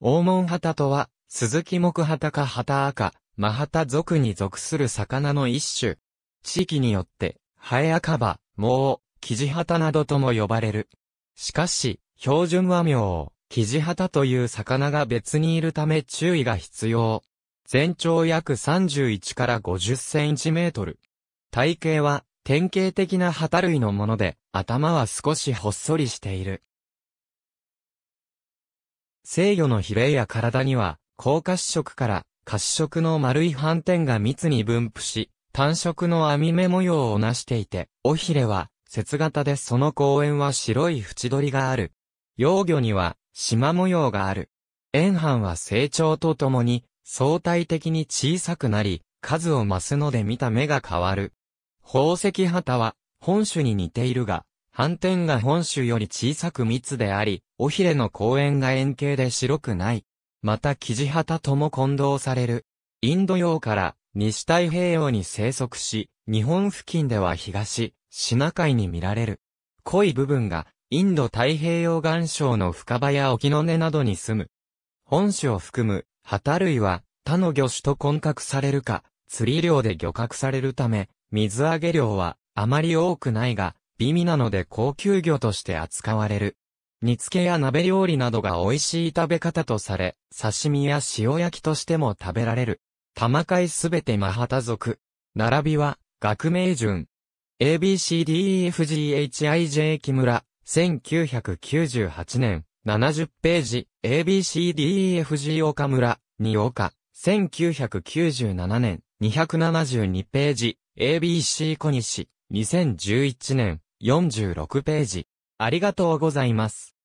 黄門旗とは、鈴木木旗か旗赤、マハタ族に属する魚の一種。地域によって、ハエ赤葉、モウ、キジハタなどとも呼ばれる。しかし、標準和名を、キジハタという魚が別にいるため注意が必要。全長約31から50センチメートル。体型は、典型的な旗類のもので、頭は少しほっそりしている。西魚の比例や体には、高褐色から褐色の丸い斑点が密に分布し、単色の網目模様をなしていて、尾ひれは、節型でその公園は白い縁取りがある。幼魚には、縞模様がある。塩斑は成長とともに、相対的に小さくなり、数を増すので見た目が変わる。宝石旗は、本種に似ているが、斑点が本州より小さく密であり、尾ひれの公園が円形で白くない。またキジハタとも混同される。インド洋から西太平洋に生息し、日本付近では東、シナ海に見られる。濃い部分がインド太平洋岩礁の深場や沖の根などに住む。本種を含むハタ類は他の魚種と混獲されるか、釣り漁で漁獲されるため、水揚げ量はあまり多くないが、美味なので高級魚として扱われる。煮付けや鍋料理などが美味しい食べ方とされ、刺身や塩焼きとしても食べられる。玉貝すべてマハタ族。並びは、学名順。ABCDEFGHIJ 木村、1998年、70ページ、ABCDEFG 岡村、に岡、1997年、272ページ、ABC 小西、2011年、46ページ。ありがとうございます。